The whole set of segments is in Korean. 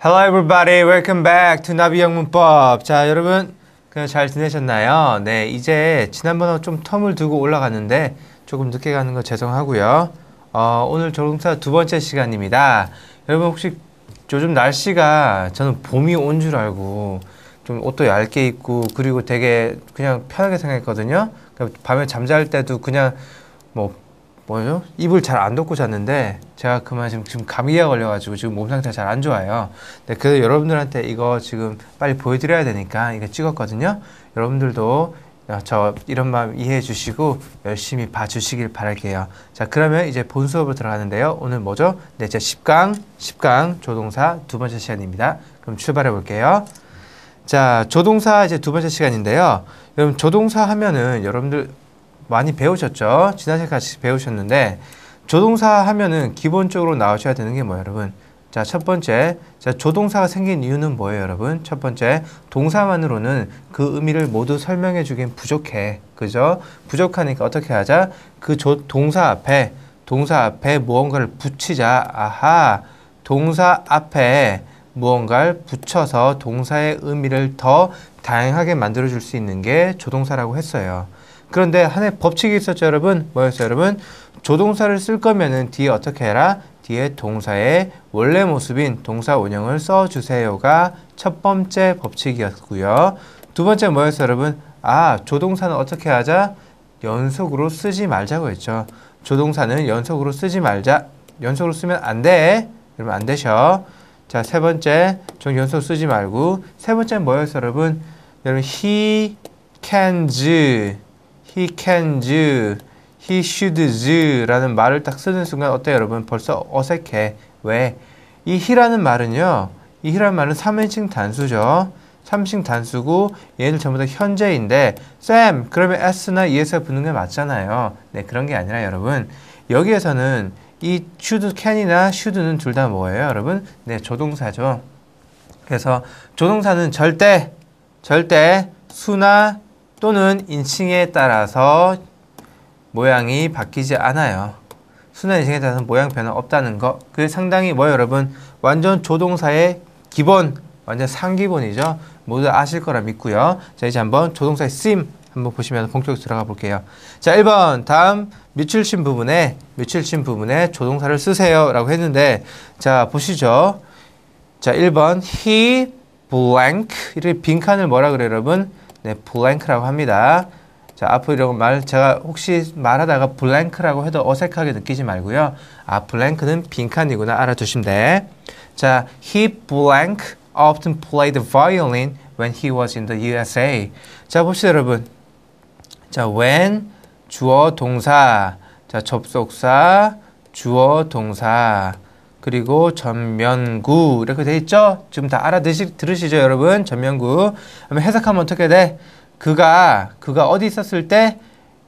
Hello everybody, welcome back to 나비 영문법. 자, 여러분, 그냥 잘 지내셨나요? 네, 이제 지난번하고 좀 텀을 두고 올라갔는데 조금 늦게 가는 거 죄송하고요. 어, 오늘 조동사 두 번째 시간입니다. 여러분 혹시 요즘 날씨가 저는 봄이 온 줄 알고 좀 옷도 얇게 입고 그리고 되게 그냥 편하게 생각했거든요. 그러니까 밤에 잠잘 때도 그냥 뭐 뭐죠? 입을 잘 안 덮고 잤는데 제가 그만 지금 지금 감기가 걸려가지고 지금 몸 상태 가잘 안 좋아요. 근그래서 네, 여러분들한테 이거 지금 빨리 보여드려야 되니까 이거 찍었거든요. 여러분들도 어, 저 이런 마음 이해해 주시고 열심히 봐주시길 바랄게요. 자 그러면 이제 본 수업으로 들어가는데요. 오늘 뭐죠? 네, 제 10강, 10강 조동사 두 번째 시간입니다. 그럼 출발해 볼게요. 자 조동사 이제 두 번째 시간인데요. 여러분 조동사 하면은 여러분들 많이 배우셨죠? 지난 시간 같이 배우셨는데 조동사 하면은 기본적으로 나오셔야 되는 게 뭐예요, 여러분? 자, 첫 번째. 자, 조동사가 생긴 이유는 뭐예요, 여러분? 첫 번째. 동사만으로는 그 의미를 모두 설명해 주긴 부족해. 그죠? 부족하니까 어떻게 하자? 그 조, 동사 앞에, 동사 앞에 무언가를 붙이자. 아하. 동사 앞에 무언가를 붙여서 동사의 의미를 더 다양하게 만들어 줄수 있는 게 조동사라고 했어요. 그런데 하나의 법칙이 있었죠, 여러분. 뭐였어요, 여러분? 조동사를 쓸 거면은 뒤에 어떻게 해라? 뒤에 동사의 원래 모습인 동사 운영을 써주세요가 첫 번째 법칙이었고요. 두 번째 뭐였어요, 여러분? 아, 조동사는 어떻게 하자? 연속으로 쓰지 말자고 했죠. 조동사는 연속으로 쓰지 말자. 연속으로 쓰면 안 돼. 여러분 안 되셔. 자, 세 번째. 좀 연속 쓰지 말고. 세 번째 뭐였어요, 여러분? 여러분 he can's he can's, he should's 라는 말을 딱 쓰는 순간 어때요 여러분? 벌써 어색해. 왜? 이 he라는 말은요. 이 he라는 말은 3인칭 단수죠. 3인칭 단수고 얘는 전부 다 현재인데 쌤 그러면 s나 es가 붙는 게 맞잖아요. 네 그런 게 아니라 여러분 여기에서는 이 should, can이나 should는 둘 다 뭐예요 여러분? 네 조동사죠. 그래서 조동사는 절대 절대 수나 또는 인칭에 따라서 모양이 바뀌지 않아요. 순환 인칭에 따라서 모양 변화 없다는 거. 그게 상당히 뭐예요, 여러분? 완전 조동사의 기본, 완전 상기본이죠. 모두 아실 거라 믿고요. 자, 이제 한번 조동사의 쓰임 한번 보시면 본격적으로 들어가 볼게요. 자, 1번 다음 밑줄친 부분에 밑줄친 부분에 조동사를 쓰세요라고 했는데 자, 보시죠. 자, 1번 he blank 이렇게 빈칸을 뭐라 그래요, 여러분? 네, 블랭크라고 합니다. 자, 앞으로 이런 말 제가 혹시 말하다가 블랭크라고 해도 어색하게 느끼지 말고요. 아, 블랭크는 빈칸이구나 알아두시면 돼. 자, he blank often played violin when he was in the USA. 자, 봅시다, 여러분. 자, when 주어 동사. 자, 접속사 주어 동사. 그리고 전면구 이렇게 돼 있죠? 지금 다 알아들으시죠 듣 여러분? 전면구 그러 해석하면 어떻게 돼? 그가 그가 어디 있었을 때?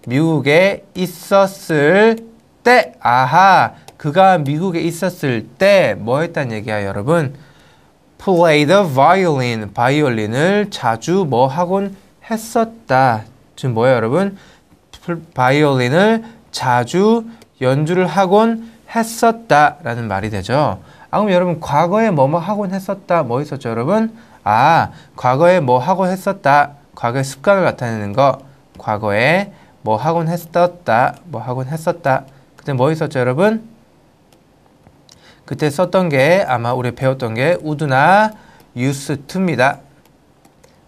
미국에 있었을 때 아하 그가 미국에 있었을 때 뭐했다는 얘기야 여러분? play the violin 바이올린을 자주 뭐 하곤 했었다 지금 뭐예요 여러분? 바이올린을 자주 연주를 하곤 했었다라는 말이 되죠. 아, 그럼 여러분 과거에 뭐 뭐 하곤 했었다 뭐 있었죠, 여러분? 아, 과거에 뭐 하고 했었다. 과거의 습관을 나타내는 거. 과거에 뭐 하곤 했었다. 뭐 하곤 했었다. 그때 뭐 있었죠, 여러분? 그때 썼던 게 아마 우리 배웠던 게 우드나 유스트입니다.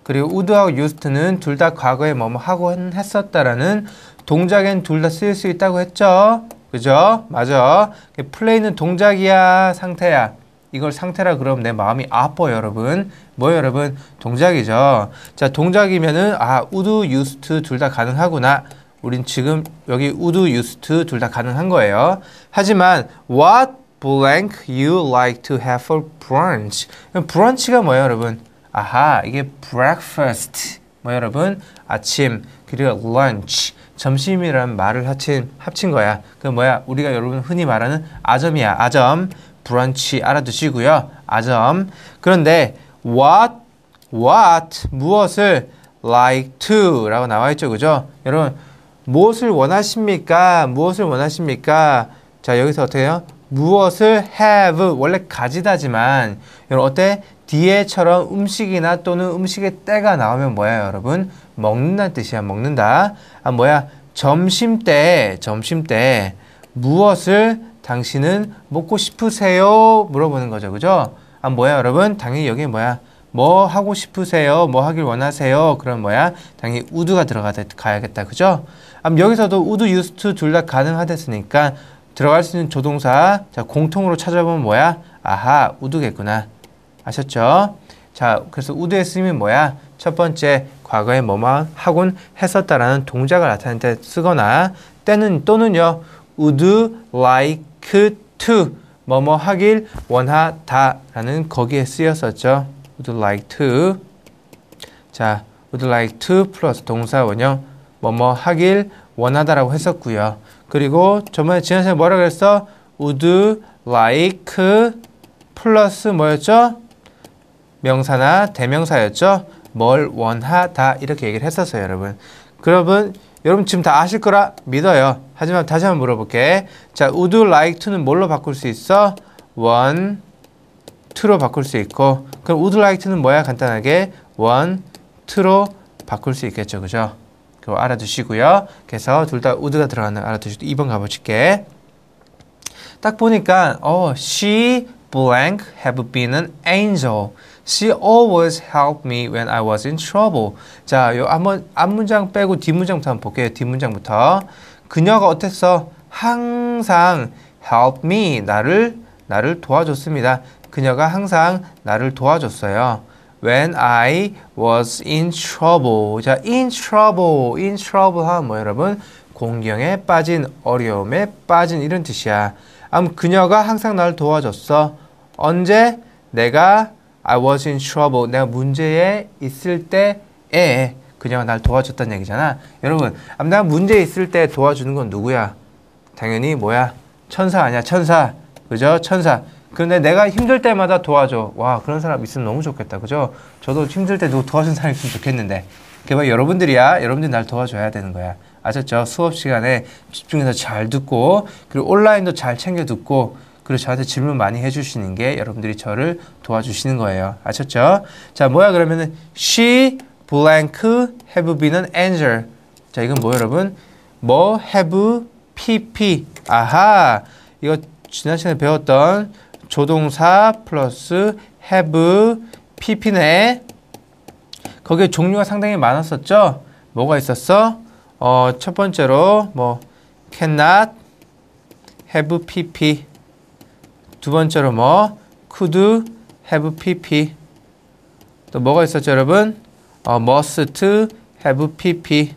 그리고 우드하고 유스트는 둘 다 과거에 뭐 뭐 하고 했었다라는 동작엔 둘 다 쓸 수 있다고 했죠. 그죠? 맞아. 플레이는 동작이야, 상태야. 이걸 상태라 그러면 내 마음이 아퍼 여러분. 뭐 여러분? 동작이죠. 자, 동작이면은 아, 우드, 유스트 둘다 가능하구나. 우린 지금 여기 우드, 유스트 둘다 가능한 거예요. 하지만 what blank you like to have for brunch? 그럼 브런치가 뭐예요, 여러분? 아하, 이게 breakfast. 뭐 여러분? 아침 그리고 lunch. 점심이란 말을 합친, 합친 거야. 그 뭐야? 우리가 여러분 흔히 말하는 아점이야. 아점. 브런치 알아두시고요. 아점. 그런데 what what 무엇을 like to라고 나와 있죠. 그죠? 여러분 무엇을 원하십니까? 무엇을 원하십니까? 자, 여기서 어떻게 해요? 무엇을 have 원래 가지다지만 여러분 어때? 뒤에처럼 음식이나 또는 음식의 때가 나오면 뭐야 여러분? 먹는다는 뜻이야 먹는다 아 뭐야 점심때 점심때 무엇을 당신은 먹고 싶으세요? 물어보는 거죠 그죠? 아 뭐야 여러분 당연히 여기 뭐야 뭐 하고 싶으세요? 뭐 하길 원하세요? 그럼 뭐야? 당연히 우드가 들어가야겠다. 그죠? 아 여기서도 우드 유스트 둘 다 가능하댔으니까 들어갈 수 있는 조동사 자 공통으로 찾아보면 뭐야? 아하 우드겠구나. 아셨죠? 자, 그래서 우드 의 쓰임이 뭐야? 첫 번째, 과거에 뭐만 하곤 했었다라는 동작을 나타낼 때 쓰거나 때는 또는요. would like to 뭐뭐 하길 원하다라는 거기에 쓰였었죠. would like to 자, would like to 플러스 동사 원형 뭐뭐 하길 원하다라고 했었고요. 그리고 저번에 지난 시간에 뭐라 그랬어? would like 플러스 뭐였죠? 명사나 대명사였죠. 뭘 원하다 이렇게 얘기를 했었어요, 여러분. 그러면 여러분 지금 다 아실 거라 믿어요. 하지만 다시 한번 물어볼게. 자, would like to는 뭘로 바꿀 수 있어? one, to로 바꿀 수 있고 그럼 would like to는 뭐야? 간단하게 one, to로 바꿀 수 있겠죠, 그죠? 그거 알아두시고요. 그래서 둘 다 would가 들어가는 알아두시고 2번 가보실게. 딱 보니까 어, she blank have been an angel. She always helped me when I was in trouble. 자, 요 앞문, 앞문장 빼고 뒷문장부터 한번 볼게요. 뒷문장부터. 그녀가 어땠어? 항상 help me. 나를, 나를 도와줬습니다. 그녀가 항상 나를 도와줬어요. When I was in trouble. 자, in trouble. in trouble 하면 뭐 여러분? 공경에 빠진, 어려움에 빠진 이런 뜻이야. 아무 그녀가 항상 나를 도와줬어. 언제? 내가 I was in trouble. 내가 문제에 있을 때에 그녀가 날 도와줬다는 얘기잖아. 여러분, 내가 문제에 있을 때 도와주는 건 누구야? 당연히 뭐야? 천사 아니야, 천사. 그죠? 천사. 그런데 내가 힘들 때마다 도와줘. 와, 그런 사람 있으면 너무 좋겠다. 그죠? 저도 힘들 때 누구 도와준 사람 있으면 좋겠는데. 그게 뭐 여러분들이야. 여러분들이 날 도와줘야 되는 거야. 아셨죠? 수업 시간에 집중해서 잘 듣고, 그리고 온라인도 잘 챙겨 듣고, 그리고 저한테 질문 많이 해주시는 게 여러분들이 저를 도와주시는 거예요. 아셨죠? 자, 뭐야 그러면은 she blank have been은 angel. 자, 이건 뭐 여러분? 뭐 have pp. 아하. 이거 지난 시간에 배웠던 조동사 플러스 have pp네. 거기에 종류가 상당히 많았었죠? 뭐가 있었어? 어, 첫 번째로 뭐 cannot have pp 두 번째로 뭐 could have pp 또 뭐가 있었죠 여러분? 어, must have pp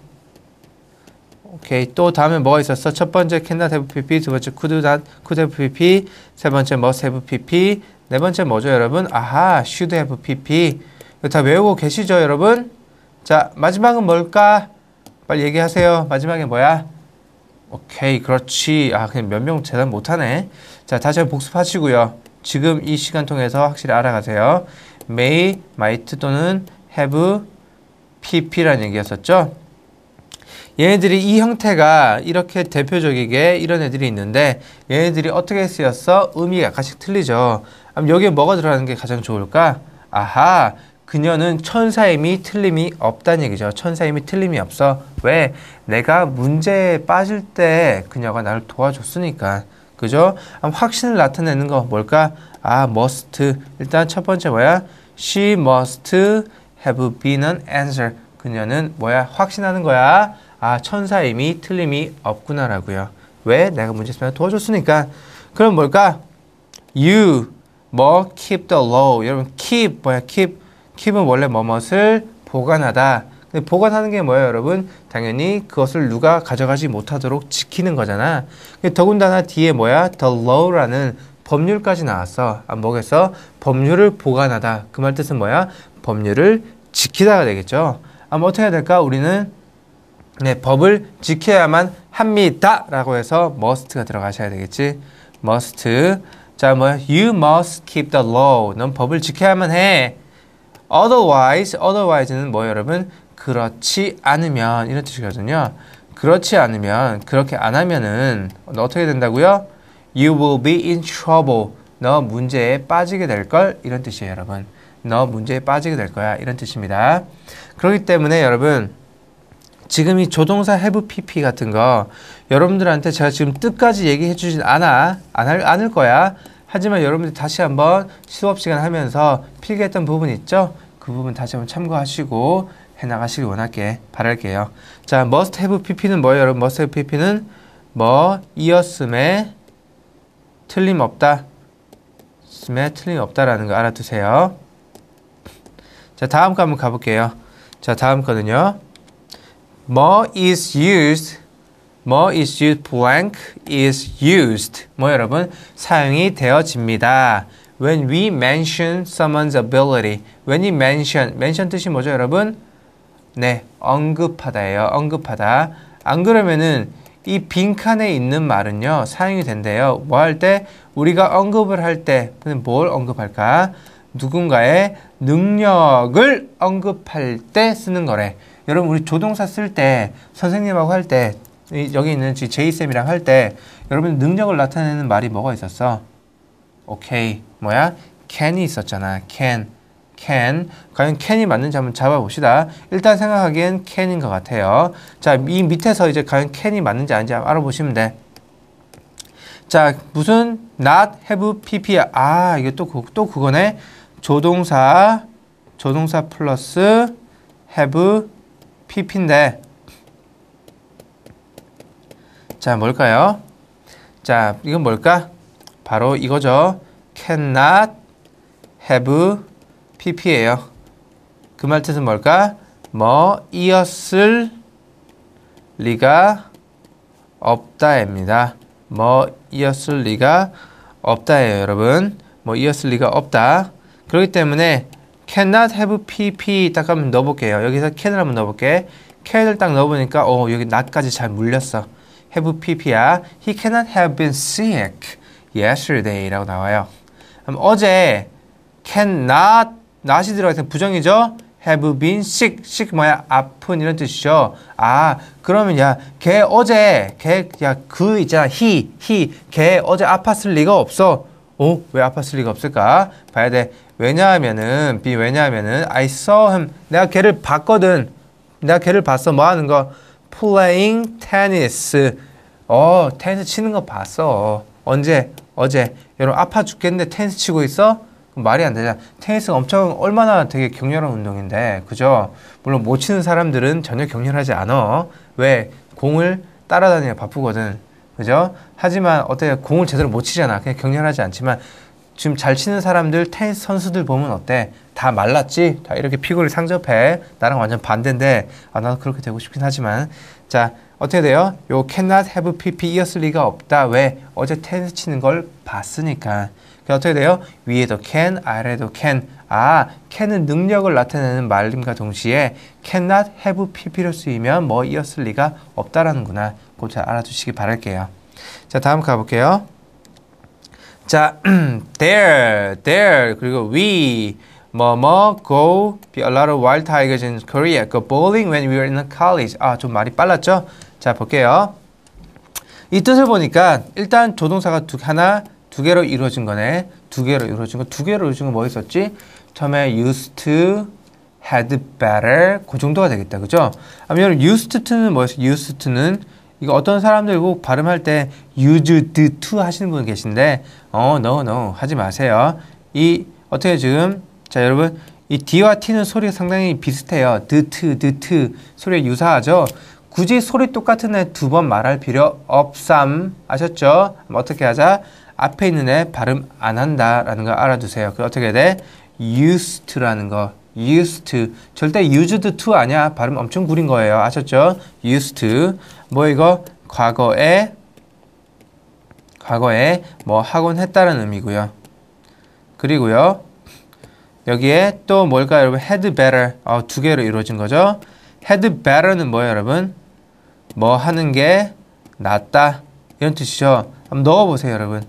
오케이 또 다음에 뭐가 있었어? 첫 번째 cannot have pp 두 번째 could not could have pp 세 번째 must have pp 네 번째 뭐죠 여러분? 아하 should have pp 이거 다 외우고 계시죠 여러분? 자 마지막은 뭘까? 빨리 얘기하세요 마지막에 뭐야? 오케이 그렇지 아 그냥 몇명대단 못하네 자, 다시 한번 복습하시고요. 지금 이 시간 통해서 확실히 알아가세요. may, might 또는 have, pp라는 얘기였었죠. 얘네들이 이 형태가 이렇게 대표적이게 이런 애들이 있는데 얘네들이 어떻게 쓰였어? 의미가 가간씩 틀리죠. 그럼 여기에 뭐가 들어가는 게 가장 좋을까? 아하, 그녀는 천사임이 틀림이 없다는 얘기죠. 천사임이 틀림이 없어. 왜? 내가 문제에 빠질 때 그녀가 나를 도와줬으니까. 그죠? 확신을 나타내는 거 뭘까? 아, must. 일단 첫 번째 뭐야? She must have been an answer. 그녀는 뭐야? 확신하는 거야. 아, 천사임이 틀림이 없구나라고요. 왜? 내가 문제있으면 도와줬으니까. 그럼 뭘까? You 뭐 keep the law. 여러분 keep 뭐야? keep keep은 원래 뭐뭇을 보관하다. 근데 보관하는 게 뭐예요, 여러분? 당연히 그것을 누가 가져가지 못하도록 지키는 거잖아. 더군다나 뒤에 뭐야? The law라는 법률까지 나왔어. 안목에서 법률을 보관하다. 그 말 뜻은 뭐야? 법률을 지키다가 되겠죠. 아뭐 어떻게 해야 될까? 우리는 네, 법을 지켜야만 합니다. 라고 해서 must가 들어가셔야 되겠지. must. 자, 뭐, you must keep the law. 넌 법을 지켜야만 해. otherwise, otherwise는 뭐 여러분? 그렇지 않으면 이런 뜻이거든요. 그렇지 않으면 그렇게 안 하면은 너 어떻게 된다고요? You will be in trouble. 너 문제에 빠지게 될 걸 이런 뜻이에요, 여러분. 너 문제에 빠지게 될 거야 이런 뜻입니다. 그렇기 때문에 여러분 지금 이 조동사 have pp 같은 거 여러분들한테 제가 지금 뜻까지 얘기해 주진 않아 안할 않을 거야. 하지만 여러분들 다시 한번 수업 시간 하면서 필기했던 부분 있죠? 그 부분 다시 한번 참고하시고 해나가시길 원할게 바랄게요. 자, must have pp는 뭐예요, 여러분? must have pp는 뭐 이었음에 틀림없다. 쯤에 틀림없다라는 거 알아두세요. 자, 다음 거 한번 가볼게요. 자, 다음 거는요. 뭐 is used 뭐 is used blank is used 뭐 여러분 사용이 되어집니다. When we mention someone's ability, when we mention mention 뜻이 뭐죠, 여러분? 네, 언급하다예요. 언급하다. 안 그러면은 이 빈칸에 있는 말은요 사용이 된대요. 뭐 할 때? 우리가 언급을 할 때. 근데 뭘 언급할까? 누군가의 능력을 언급할 때 쓰는 거래. 여러분 우리 조동사 쓸 때 선생님하고 할 때 여기 있는 제이 쌤이랑 할 때 여러분 능력을 나타내는 말이 뭐가 있었어? 오케이 뭐야? can이 있었잖아. can can. 과연 can이 맞는지 한번 잡아봅시다. 일단 생각하기엔 can인 것 같아요. 자, 이 밑에서 이제 과연 can이 맞는지 아닌지 알아보시면 돼. 자, 무슨 not have p p 아, 이게 또, 그, 또 그거네. 조동사, 조동사 플러스 have pp인데. 자, 뭘까요? 자, 이건 뭘까? 바로 이거죠. cannot have PP예요. 그 말 뜻은 뭘까? 뭐 이었을 리가 없다입니다. 뭐 이었을 리가 없다예요, 여러분. 뭐 이었을 리가 없다. 그렇기 때문에 cannot have pp 딱 한번 넣어볼게요. 여기서 can을 한번 넣어볼게. can을 딱 넣어보니까 어 여기 나까지잘 물렸어. have pp야. He cannot have been sick yesterday라고 나와요. 그럼 어제 cannot not이 들어가서 부정이죠. have been sick. sick 뭐야? 아픈 이런 뜻이죠. 아, 그러면 야, 걔 어제 걔 야그 있잖아. he he 걔 어제 아팠을 리가 없어. 어? 왜 아팠을 리가 없을까? 봐야 돼. 왜냐하면은 b 왜냐하면은 I saw him. 내가 걔를 봤거든. 내가 걔를 봤어. 뭐 하는 거? playing tennis. 어, 테니스 치는 거 봤어. 언제? 어제. 여러분 아파 죽겠는데 테니스 치고 있어? 말이 안 되잖아. 테니스가 엄청 얼마나 되게 격렬한 운동인데, 그죠? 물론 못 치는 사람들은 전혀 격렬하지 않아. 왜? 공을 따라다니며 바쁘거든. 그죠? 하지만 어때? 공을 제대로 못 치잖아. 그냥 격렬하지 않지만 지금 잘 치는 사람들 테니스 선수들 보면 어때? 다 말랐지? 다 이렇게 피구를 상접해. 나랑 완전 반대인데 아 나도 그렇게 되고 싶긴 하지만 자 어떻게 돼요? 요 cannot have PP이었을 리가 없다. 왜? 어제 테니스 치는 걸 봤으니까. 그게 어떻게 돼요? 위에도 can, 아래도 can. 아, can은 능력을 나타내는 말임과 동시에 cannot have pp로 쓰이면 뭐 이었을 리가 없다라는구나. 그거 잘 알아두시기 바랄게요. 자, 다음 가볼게요. 자, there, there, 그리고 we, 뭐뭐, 뭐, go, be a lot of wild tigers in Korea, go bowling when we were in college. 아, 좀 말이 빨랐죠? 자, 볼게요. 이 뜻을 보니까 일단 조동사가 두 하나, 두 개로 이루어진 거네. 두 개로 이루어진 거. 두 개로 이루어진 거 뭐 있었지? 처음에 used to, had better. 그 정도가 되겠다. 그죠? 아니면 used to는 뭐였어? used to는 이거 어떤 사람들 꼭 발음할 때 used to 하시는 분 계신데 어, no, no. 하지 마세요. 이 어떻게 지금 자, 여러분 이 D와 T는 소리가 상당히 비슷해요. 드트, 드트 소리가 유사하죠. 굳이 소리 똑같은 애 두 번 말할 필요 없삼. 아셨죠? 어떻게 하자? 앞에 있는 애 발음 안 한다라는 거 알아두세요. 그 어떻게 돼? used to라는 거. used to. 절대 used to 아니야. 발음 엄청 구린 거예요. 아셨죠? used to. 뭐 이거 과거에 과거에 뭐 하곤 했다는 의미고요. 그리고요. 여기에 또 뭘까요, 여러분? had better. 어, 두 개로 이루어진 거죠. had better는 뭐예요, 여러분? 뭐 하는 게 낫다. 이런 뜻이죠. 한번 넣어보세요, 여러분.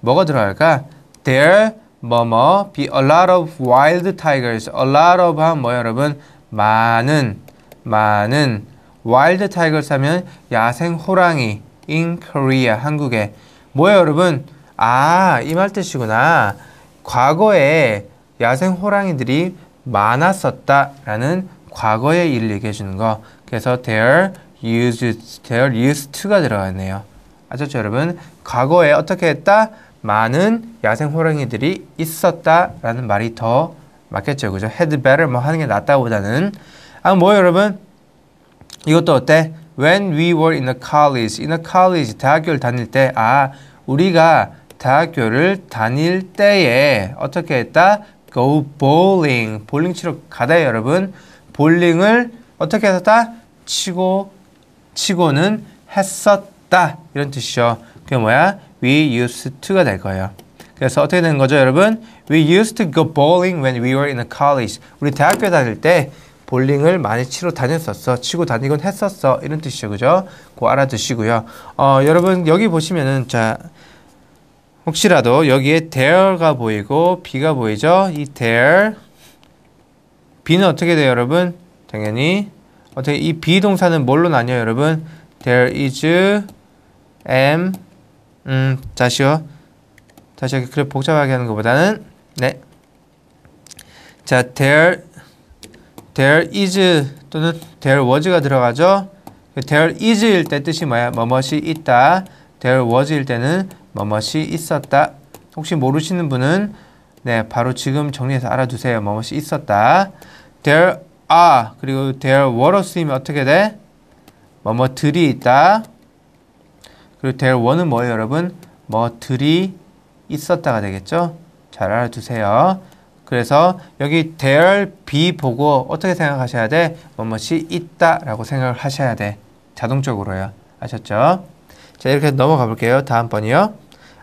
뭐가 들어갈까? There 뭐뭐 be a lot of wild tigers. a lot of 한 뭐야 여러분? 많은 많은 wild tigers 하면 야생 호랑이 in Korea 한국에 뭐야 여러분? 아, 이 말 뜻이구나. 과거에 야생 호랑이들이 많았었다라는 과거의 일 얘기해 주는 거. 그래서 there used, there used to가 들어갔네요. 아셨죠, 여러분? 과거에 어떻게 했다? 많은 야생 호랑이들이 있었다라는 말이 더 맞겠죠. 그죠? had better 뭐 하는 게 낫다보다는 아 뭐 여러분 이것도 어때? When we were in a college, in a college 대학교를 다닐 때 아 우리가 대학교를 다닐 때에 어떻게 했다? Go bowling, 볼링 치러 가다 여러분. 볼링을 어떻게 했었다? 치고 치고는 했었다 이런 뜻이죠. 그게 뭐야? we used to가 될 거예요. 그래서 어떻게 되는 거죠, 여러분? We used to go bowling when we were in college. 우리 대학교 다닐 때 볼링을 많이 치러 다녔었어. 치고 다니곤 했었어. 이런 뜻이죠. 그죠? 그 알아두시고요. 어, 여러분 여기 보시면은 자 혹시라도 여기에 there가 보이고 be가 보이죠? 이 there be는 어떻게 돼요, 여러분? 당연히 어떻게 이 be 동사는 뭘로 나뉘어요, 여러분? There is am 음, 다시요. 다시 이렇게 그래 복잡하게 하는 것보다는 네. 자, there there is 또는 there was가 들어가죠. there is일 때 뜻이 뭐야? 뭐뭇이 있다. there was일 때는 뭐뭇이 있었다. 혹시 모르시는 분은 네, 바로 지금 정리해서 알아두세요. 뭐뭇이 있었다. there are 그리고 there were 쓰이면 어떻게 돼? 뭐뭐들이 있다. 그리고 there w e 뭐예요, 여러분? 뭐들이 있었다가 되겠죠? 잘 알아두세요. 그래서 여기 there be 보고 어떻게 생각하셔야 돼? 뭐뭐이 있다라고 생각을 하셔야 돼. 자동적으로요. 아셨죠? 자, 이렇게 넘어가 볼게요. 다음번이요.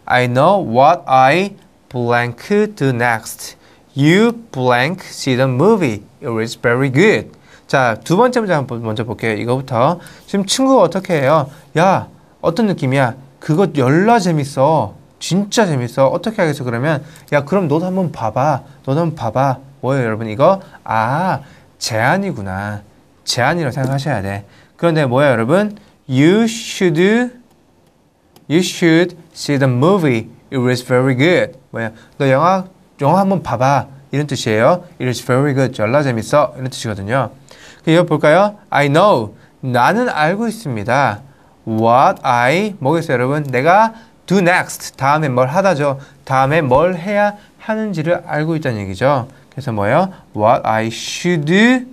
I know what I blank do next. You blank see the movie. It was very good. 자, 두 번째 문제 한번 먼저 볼게요. 이거부터. 지금 친구가 어떻게 해요? 야, 어떤 느낌이야? 그거 열라 재밌어. 진짜 재밌어. 어떻게 하겠어? 그러면 야 그럼 너도 한번 봐봐. 너도 한번 봐봐. 뭐예요 여러분 이거? 아 제안이구나. 제안이라고 생각하셔야 돼. 그런데 뭐야 여러분? You should you should see the movie. It was very good. 뭐야? 너 영화 영화 한번 봐봐. 이런 뜻이에요. It is very good. 열라 재밌어. 이런 뜻이거든요. 이거 볼까요? I know. 나는 알고 있습니다. what I 뭐겠어요 여러분? 내가 do next 다음에 뭘 하다죠. 다음에 뭘 해야 하는지를 알고 있다는 얘기죠. 그래서 뭐예요? what I should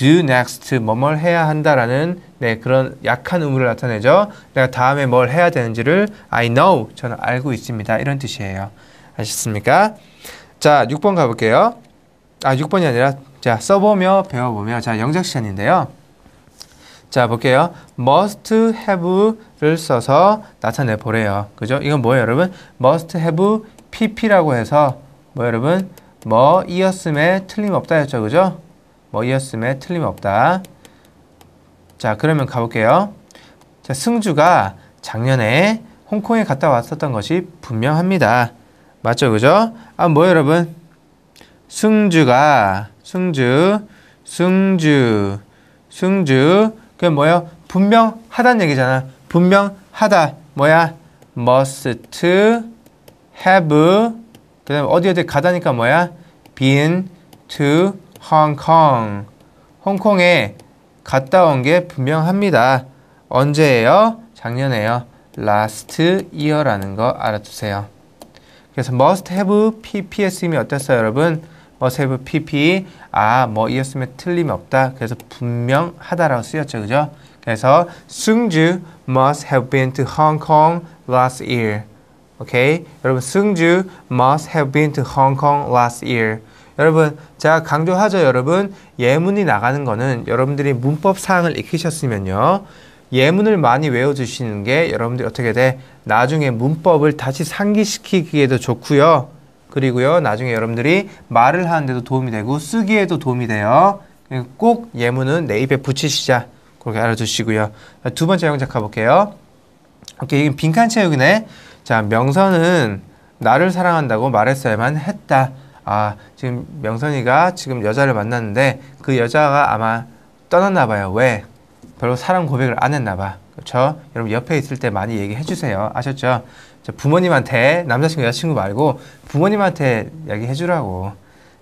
do next 뭐 뭘 해야 한다라는 네 그런 약한 의무를 나타내죠. 내가 다음에 뭘 해야 되는지를 I know 저는 알고 있습니다. 이런 뜻이에요. 아셨습니까? 자, 6번 가볼게요. 아, 6번이 아니라 자, 써보며 배워보며 자, 영작 시간인데요. 자, 볼게요. must have를 써서 나타내 보래요. 그죠? 이건 뭐예요, 여러분? must have pp라고 해서 뭐 여러분? 뭐이었음에 틀림없다였죠. 그죠? 뭐이었음에 틀림없다. 자, 그러면 가볼게요. 자, 승주가 작년에 홍콩에 갔다 왔었던 것이 분명합니다. 맞죠? 그죠? 아, 뭐 여러분? 승주가 승주 승주 승주 그게 뭐예요? 분명하다는 얘기잖아. 분명하다. 뭐야? must have 그 다음에 어디 어디 가다니까 뭐야? been to Hong Kong. 홍콩에 갔다 온 게 분명합니다. 언제예요? 작년에요. last year라는 거 알아두세요. 그래서 must have PPS임이 어땠어요, 여러분? 아, 뭐 세부 PP 아 뭐 이었으면 틀림없다. 그래서 분명하다라고 쓰였죠. 그죠? 그래서 승주 must have been to Hong Kong last year. 오케이? 여러분 승주 must have been to Hong Kong last year. 여러분 제가 강조하죠 여러분 예문이 나가는 거는 여러분들이 문법 사항을 익히셨으면요 예문을 많이 외워주시는 게 여러분들이 어떻게 돼 나중에 문법을 다시 상기시키기에도 좋고요 그리고요, 나중에 여러분들이 말을 하는데도 도움이 되고 쓰기에도 도움이 돼요. 꼭 예문은 내 입에 붙이시자. 그렇게 알아두시고요. 두 번째 영작 가볼게요. 오케이, 이건 빈칸 채우기네. 자, 명선은 나를 사랑한다고 말했어야만 했다. 아, 지금 명선이가 지금 여자를 만났는데 그 여자가 아마 떠났나 봐요. 왜? 별로 사랑 고백을 안 했나 봐. 그렇죠? 여러분 옆에 있을 때 많이 얘기해 주세요. 아셨죠? 부모님한테 남자친구 여자친구 말고 부모님한테 이야기해 주라고.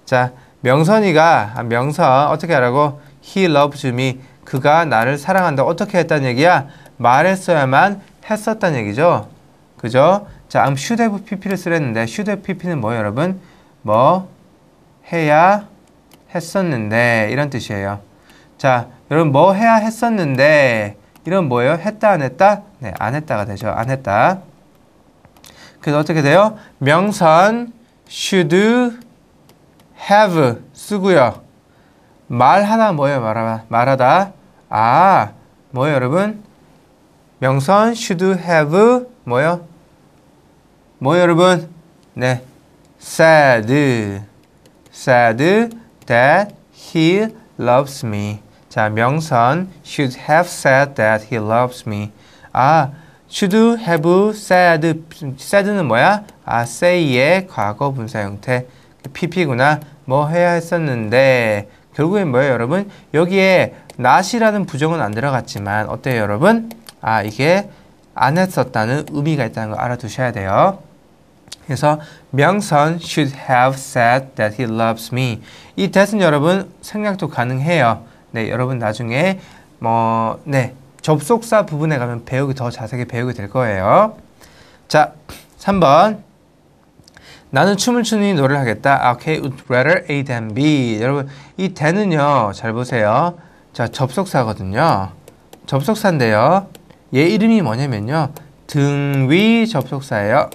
자, 명선이가 아, 명선 어떻게 하라고? He loves me. 그가 나를 사랑한다. 어떻게 했다는 얘기야? 말했어야만 했었다는 얘기죠. 그죠? 자, I'm should have pp를 쓰랬는데 should have pp는 뭐예요, 여러분? 뭐 해야 했었는데 이런 뜻이에요. 자, 여러분 뭐 해야 했었는데 이런 뭐예요? 했다 안 했다? 네, 안 했다가 되죠. 안 했다. 그래서 어떻게 돼요? 명사는 should have 쓰고요. 말 하나 뭐예요? 말하다. 말하다. 아, 뭐예요, 여러분? 명선 should have 뭐요? 뭐요, 여러분? 네. said said that he loves me. 자, 명선 should have said that he loves me. 아, should have said said는 뭐야? 아 say의 과거 분사 형태 pp구나 뭐 해야 했었는데 결국엔 뭐예요 여러분? 여기에 not이라는 부정은 안 들어갔지만 어때요 여러분? 아 이게 안 했었다는 의미가 있다는 걸 알아두셔야 돼요 그래서 명선 should have said that he loves me 이 that은 여러분 생략도 가능해요 네 여러분 나중에 뭐네 접속사 부분에 가면 배우기 더 자세하게 배우게 될 거예요. 자, 3번. 나는 춤을 추니 노래를 하겠다. Okay, 아, would rather A than B. 여러분, 이 than은요, 잘 보세요. 자, 접속사거든요. 접속사인데요. 얘 이름이 뭐냐면요. 등위 접속사예요.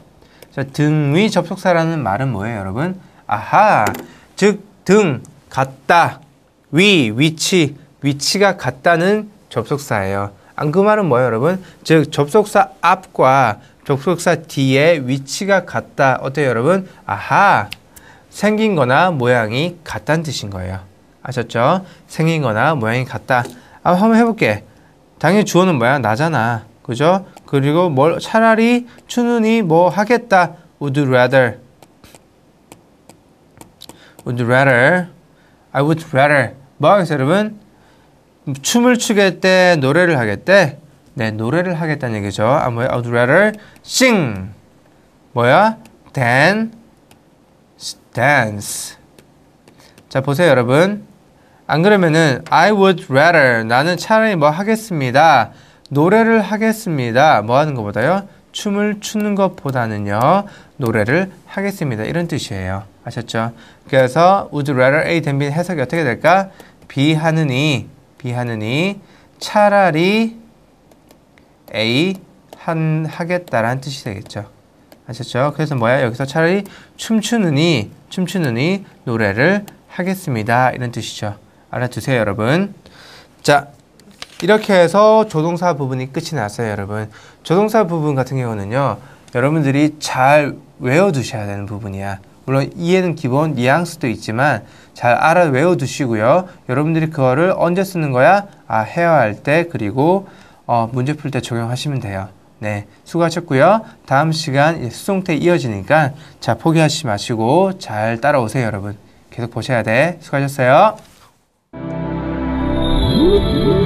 자, 등위 접속사라는 말은 뭐예요, 여러분? 아하. 즉, 등, 같다. 위, 위치, 위치가 같다는 접속사예요. 안그 아, 말은 뭐예요, 여러분? 즉 접속사 앞과 접속사 뒤에 위치가 같다. 어때요, 여러분? 아하. 생긴 거나 모양이 같다는 뜻인 거예요. 아셨죠? 생긴 거나 모양이 같다. 아, 한번 해볼게. 당연히 주어는 뭐야? 나잖아. 그죠? 그리고 뭘 차라리 추는이 뭐 하겠다. would rather would rather I would rather 뭐 하겠어요 여러분? 춤을 추겠 때, 노래를 하겠 때, 네, 노래를 하겠다는 얘기죠. I'm, I'd rather sing. 뭐야? than dance. 자, 보세요, 여러분. 안 그러면은 I would rather 나는 차라리 뭐 하겠습니다. 노래를 하겠습니다. 뭐 하는 것보다요? 춤을 추는 것보다는요. 노래를 하겠습니다. 이런 뜻이에요. 아셨죠? 그래서 would rather A t h B 해석이 어떻게 될까? B 하느니 비하느니 차라리 A 한 하겠다라는 뜻이 되겠죠. 아셨죠? 그래서 뭐야? 여기서 차라리 춤추느니 춤추느니 노래를 하겠습니다. 이런 뜻이죠. 알아두세요, 여러분. 자, 이렇게 해서 조동사 부분이 끝이 났어요, 여러분. 조동사 부분 같은 경우는요. 여러분들이 잘 외워두셔야 되는 부분이야. 물론 이해는 기본 뉘앙스도 있지만 잘 알아 외워두시고요. 여러분들이 그거를 언제 쓰는 거야? 아, 회화할 때 그리고 어, 문제 풀 때 적용하시면 돼요. 네, 수고하셨고요. 다음 시간 수송태 이어지니까 자 포기하지 마시고 잘 따라오세요, 여러분. 계속 보셔야 돼. 수고하셨어요.